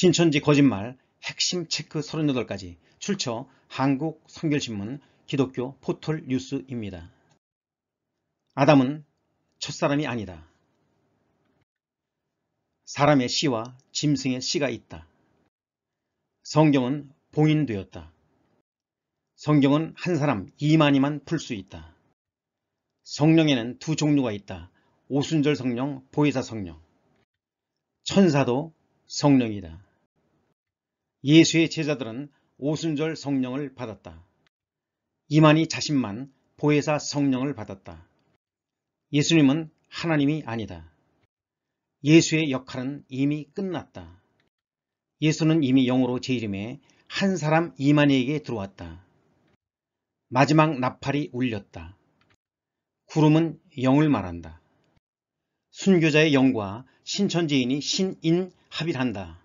신천지 거짓말 핵심 체크 38가지 출처 한국성결신문 기독교 포털 뉴스입니다. 아담은 첫사람이 아니다. 사람의 씨와 짐승의 씨가 있다. 성경은 봉인되었다. 성경은 한 사람 이만이만풀 수 있다. 성령에는 두 종류가 있다. 오순절 성령, 보혜사 성령. 천사도 성령이다. 예수의 제자들은 오순절 성령을 받았다. 이만희 자신만 보혜사 성령을 받았다. 예수님은 하나님이 아니다. 예수의 역할은 이미 끝났다. 예수는 이미 영으로 제 이름에 한 사람 이만희에게 들어왔다. 마지막 나팔이 울렸다. 구름은 영을 말한다. 순교자의 영과 신천지인이 신인 합의를한다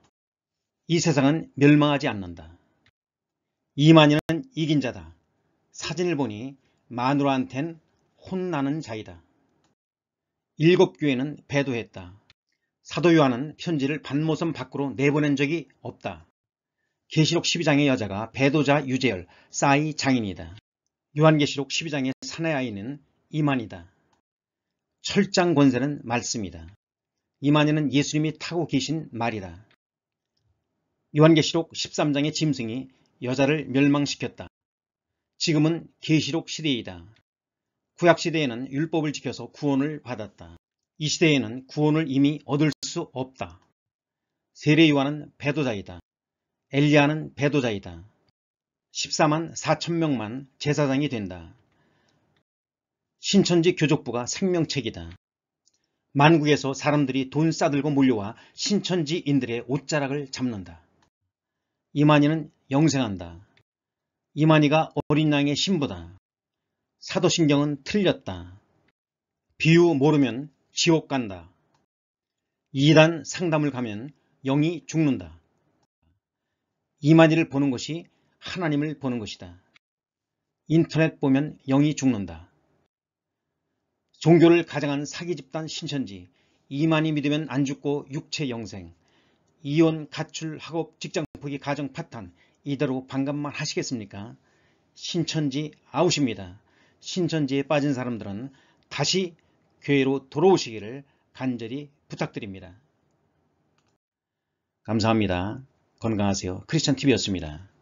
이 세상은 멸망하지 않는다. 이만희는 이긴 자다. 사진을 보니 마누라한텐 혼나는 자이다. 일곱 교회는 배도했다. 사도 요한은 편지를 반모섬 밖으로 내보낸 적이 없다. 계시록 12장의 여자가 배도자 유재열, 싸이 장인이다. 요한계시록 12장의 사내 아이는 이만이다. 철장 권세는 말씀이다. 이만희는 예수님이 타고 계신 말이다. 요한계시록 13장의 짐승이 여자를 멸망시켰다. 지금은 계시록 시대이다. 구약 시대에는 율법을 지켜서 구원을 받았다. 이 시대에는 구원을 이미 얻을 수 없다. 세례 요한은 배도자이다. 엘리야는 배도자이다. 14만 4천명만 제사장이 된다. 신천지 교족부가 생명책이다. 만국에서 사람들이 돈 싸들고 몰려와 신천지인들의 옷자락을 잡는다. 이만희는 영생한다. 이만희가 어린 양의 신부다. 사도신경은 틀렸다. 비유 모르면 지옥 간다. 이단 상담을 가면 영이 죽는다. 이만희를 보는 것이 하나님을 보는 것이다. 인터넷 보면 영이 죽는다. 종교를 가장한 사기집단 신천지 이만희 믿으면 안 죽고 육체 영생 이혼 가출 학업 직장 포기 가정 파탄 이대로 반감만 하시겠습니까? 신천지 아웃입니다. 신천지에 빠진 사람들은 다시 교회로 돌아오시기를 간절히 부탁드립니다. 감사합니다. 건강하세요. 크리스찬TV였습니다.